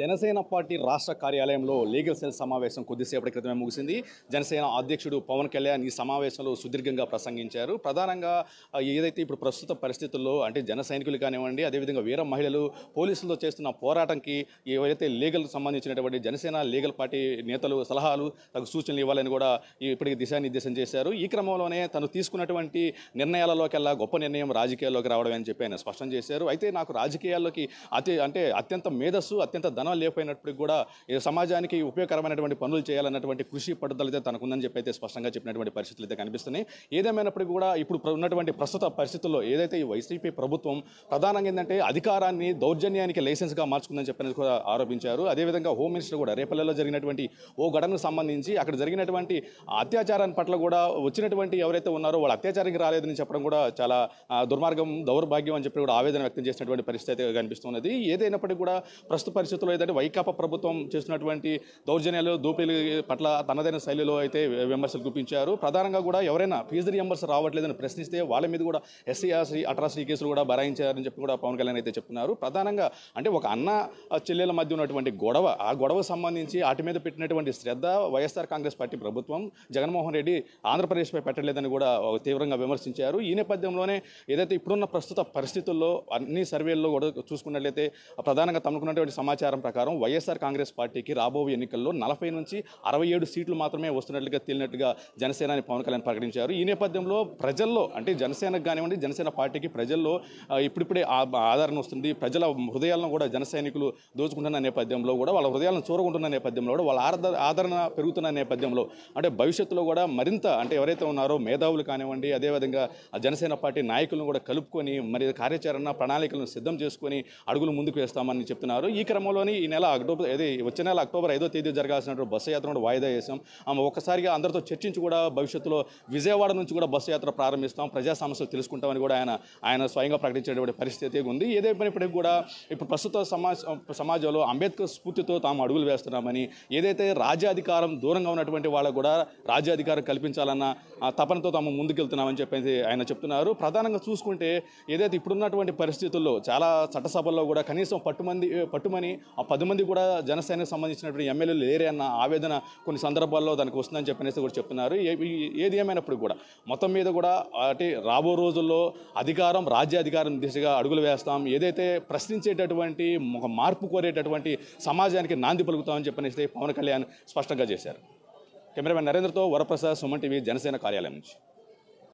Janasena party రాష్ట్ర కార్యాలయంలో legal cell సమావేశం కొద్దిసేపటి క్రితమే ముగిసింది జనసేన అధ్యక్షుడు పవన్ కళ్యాణ్ ఈ సమావేశంలో సుదీర్ఘంగా ప్రసంగించారు ప్రధానంగా ఏదైతే ఇప్పుడు ప్రస్తుత పరిస్థితుల్లో అంటే జన సైనికులు కానివ్వండి అదేవిధంగా వీర మహిళలు పోలీసులతో చేస్తున్న పోరాటంకి ఏవైతే లీగల్ సంబంధించినటువంటి జనసేన లీగల్ పార్టీ నేతలు సలహాలు తగు సూచనలు ఇవ్వాలని కూడా ఇప్పటికి దిశానిర్దేశం చేశారు ఈ క్రమంలోనే తను తీసుకున్నటువంటి నిర్ణయాలలోకెల్లా గొప్ప నిర్ణయం రాజకీయాల్లోకి రావడం అని చెప్పి ఆయన స్పష్టం చేశారు అయితే నాకు రాజకీయాల్లోకి అతి అంటే అత్యంత మేధస్సు అత్యంత ధన ధనం లేకపోయినప్పటికీ కూడా సమాజానికి ఉపయోగకరమైనటువంటి పనులు చేయాలన్నటువంటి కృషి పట్టుదల అయితే తనకుందని చెప్పి అయితే స్పష్టంగా చెప్పినటువంటి పరిస్థితులు అయితే కనిపిస్తున్నాయి ఏదేమైనప్పటికీ కూడా ఇప్పుడు ఉన్నటువంటి ప్రస్తుత పరిస్థితుల్లో ఏదైతే ఈ వైసీపీ ప్రభుత్వం ప్రధానంగా ఏంటంటే అధికారాన్ని దౌర్జన్యానికి లైసెన్స్గా మార్చుకుందని చెప్పని కూడా ఆరోపించారు అదేవిధంగా హోమ్ మినిస్టర్ కూడా రేపల్లెలో జరిగినటువంటి ఓ ఘటనకు సంబంధించి అక్కడ జరిగినటువంటి అత్యాచారాన్ని పట్ల కూడా వచ్చినటువంటి ఎవరైతే ఉన్నారో వాళ్ళు అత్యాచారానికి రాలేదని చెప్పడం కూడా చాలా దుర్మార్గం దౌర్భాగ్యం అని చెప్పి కూడా ఆవేదన వ్యక్తం చేసినటువంటి పరిస్థితి అయితే కనిపిస్తున్నది ఏదైనప్పటికీ కూడా ప్రస్తుత పరిస్థితుల్లో ఏదంటే వైకాపా ప్రభుత్వం చేసినటువంటి దౌర్జన్యాలు దోపిడీల పట్ల తనదైన శైలిలో అయితే విమర్శలు గుప్పించారు ప్రధానంగా కూడా ఎవరైనా ఫీజు రియంబర్స్ రావట్లేదని ప్రశ్నిస్తే వాళ్ళ మీద కూడా ఎస్సీఆర్సీ అట్రాసిటీ కేసులు కూడా భరాయించారని చెప్పి కూడా పవన్ కళ్యాణ్ అయితే చెప్తున్నారు ప్రధానంగా అంటే ఒక అన్న చెల్లెల మధ్య ఉన్నటువంటి గొడవ ఆ గొడవ సంబంధించి వాటి మీద పెట్టినటువంటి శ్రద్ధ వైఎస్ఆర్ కాంగ్రెస్ పార్టీ ప్రభుత్వం జగన్మోహన్ రెడ్డి ఆంధ్రప్రదేశ్పై పెట్టలేదని కూడా తీవ్రంగా విమర్శించారు ఈ నేపథ్యంలోనే ఏదైతే ఇప్పుడున్న ప్రస్తుత పరిస్థితుల్లో అన్ని సర్వేల్లో కూడా చూసుకున్నట్లయితే ప్రధానంగా తమకున్నటువంటి సమాచారం ప్రకారం వైఎస్ఆర్ కాంగ్రెస్ పార్టీకి రాబోయే ఎన్నికల్లో నలభై నుంచి అరవై ఏడు సీట్లు మాత్రమే వస్తున్నట్లుగా తేలినట్టుగా జనసేనని పవన్ కళ్యాణ్ ప్రకటించారు ఈ నేపథ్యంలో ప్రజల్లో అంటే జనసేనకు కానివ్వండి జనసేన పార్టీకి ప్రజల్లో ఇప్పుడిప్పుడే ఆదరణ వస్తుంది ప్రజల హృదయాలను కూడా జన దోచుకుంటున్న నేపథ్యంలో కూడా వాళ్ళ హృదయాలను చూరకుంటున్న నేపథ్యంలో కూడా వాళ్ళ ఆదరణ పెరుగుతున్న నేపథ్యంలో అంటే భవిష్యత్తులో కూడా మరింత అంటే ఎవరైతే ఉన్నారో మేధావులు కానివ్వండి అదేవిధంగా జనసేన పార్టీ నాయకులను కూడా కలుపుకొని మరి కార్యాచరణ ప్రణాళికలను సిద్ధం చేసుకొని అడుగులు ముందుకు వేస్తామని చెప్తున్నారు ఈ క్రమంలోని ఈ నెల అక్టోబర్ అదే వచ్చే నెల అక్టోబర్ ఐదో తేదీ జరగాల్సినటువంటి బస్సు యాత్రను వాయిదా చేసాం ఆమె ఒక్కసారిగా అందరితో చర్చించి కూడా భవిష్యత్తులో విజయవాడ నుంచి కూడా బస్సు యాత్ర ప్రారంభిస్తాం ప్రజా సమస్యలు తెలుసుకుంటామని కూడా ఆయన ఆయన స్వయంగా ప్రకటించేటువంటి పరిస్థితి ఉంది ఏదైపోయినప్పటికీ కూడా ఇప్పుడు ప్రస్తుత సమాజ సమాజంలో అంబేద్కర్ స్ఫూర్తితో తాము అడుగులు వేస్తున్నామని ఏదైతే రాజ్యాధికారం దూరంగా ఉన్నటువంటి వాళ్ళకు కూడా రాజ్యాధికారం కల్పించాలన్న తపనతో తాము ముందుకెళ్తున్నామని చెప్పేసి ఆయన చెప్తున్నారు ప్రధానంగా చూసుకుంటే ఏదైతే ఇప్పుడున్నటువంటి పరిస్థితుల్లో చాలా చట్టసభల్లో కూడా కనీసం పట్టుమంది పట్టుమని ఆ పది మంది కూడా జనసేనకు సంబంధించినటువంటి ఎమ్మెల్యేలు లేరే అన్న ఆవేదన కొన్ని సందర్భాల్లో దానికి వస్తుందని చెప్పనేసి కూడా చెప్తున్నారు ఏది ఏమైనప్పుడు కూడా మొత్తం మీద కూడా అంటే రాబో రోజుల్లో అధికారం రాజ్యాధికారం దిశగా అడుగులు వేస్తాం ఏదైతే ప్రశ్నించేటటువంటి ఒక మార్పు కోరేటటువంటి సమాజానికి నాంది పలుకుతామని చెప్పనేసి పవన్ కళ్యాణ్ స్పష్టంగా చేశారు కెమెరామెన్ నరేంద్రతో వరప్రసాద్ సుమన్ టీవీ జనసేన కార్యాలయం నుంచి